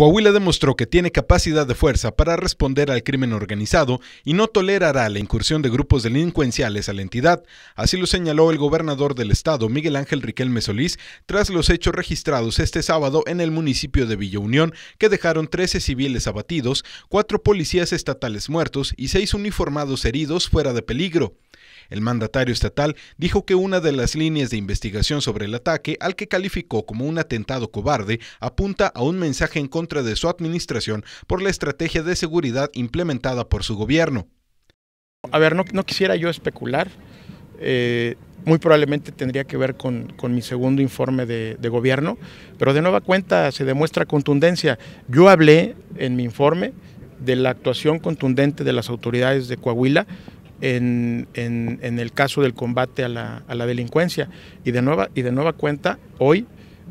Coahuila demostró que tiene capacidad de fuerza para responder al crimen organizado y no tolerará la incursión de grupos delincuenciales a la entidad, así lo señaló el gobernador del estado, Miguel Ángel Riquelme Solís, tras los hechos registrados este sábado en el municipio de Villa Unión, que dejaron 13 civiles abatidos, cuatro policías estatales muertos y seis uniformados heridos fuera de peligro. El mandatario estatal dijo que una de las líneas de investigación sobre el ataque, al que calificó como un atentado cobarde, apunta a un mensaje en contra de su administración por la estrategia de seguridad implementada por su gobierno. A ver, no, quisiera yo especular. Eh, muy probablemente tendría que ver con, mi segundo informe de, gobierno, pero de nueva cuenta se demuestra contundencia. Yo hablé en mi informe de la actuación contundente de las autoridades de Coahuila en, el caso del combate a la, a la, delincuencia. Y de, nueva, y de nueva cuenta, hoy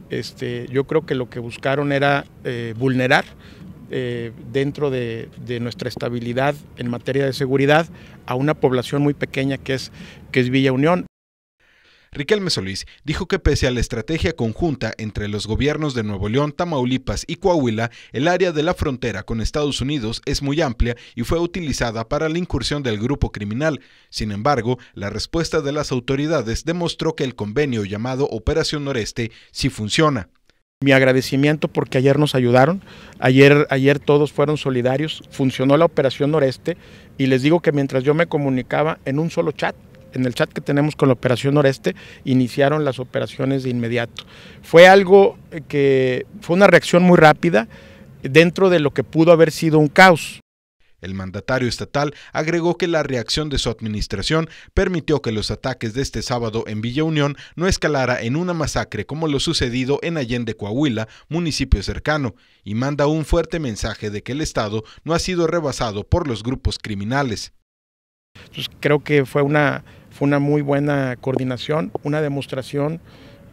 este, yo creo que lo que buscaron era eh, vulnerar eh, dentro de, de, nuestra estabilidad en materia de seguridad a una población muy pequeña que es, que es Villa Unión. Riquelme Solís dijo que pese a la estrategia conjunta entre los gobiernos de Nuevo León, Tamaulipas y Coahuila, el área de la frontera con Estados Unidos es muy amplia y fue utilizada para la incursión del grupo criminal. Sin embargo, la respuesta de las autoridades demostró que el convenio llamado Operación Noreste sí funciona. Mi agradecimiento porque ayer nos ayudaron, ayer, ayer todos fueron solidarios, funcionó la Operación Noreste y les digo que mientras yo me comunicaba en un solo chat, en el chat que tenemos con la Operación Noreste, iniciaron las operaciones de inmediato. Fue algo eh, que fue una reacción muy rápida dentro de lo que pudo haber sido un caos. El mandatario estatal agregó que la reacción de su administración permitió que los ataques de este sábado en Villa Unión no escalara en una masacre como lo sucedido en Allende, Coahuila, municipio cercano, y manda un fuerte mensaje de que el Estado no ha sido rebasado por los grupos criminales. Pues creo que fue una fue una muy buena coordinación, una demostración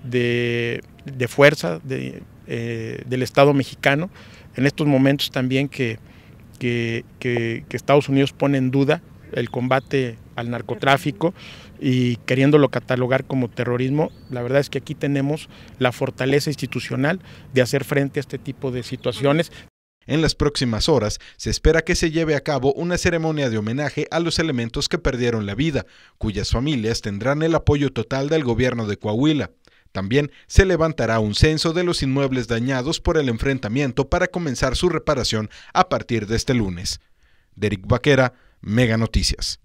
de, fuerza eh, del Estado mexicano en estos momentos también que, que Estados Unidos pone en duda el combate al narcotráfico y queriéndolo catalogar como terrorismo, la verdad es que aquí tenemos la fortaleza institucional de hacer frente a este tipo de situaciones en las próximas horas se espera que se lleve a cabo una ceremonia de homenaje a los elementos que perdieron la vida, cuyas familias tendrán el apoyo total del gobierno de Coahuila. También se levantará un censo de los inmuebles dañados por el enfrentamiento para comenzar su reparación a partir de este lunes. Derek Vaquera, Mega Noticias.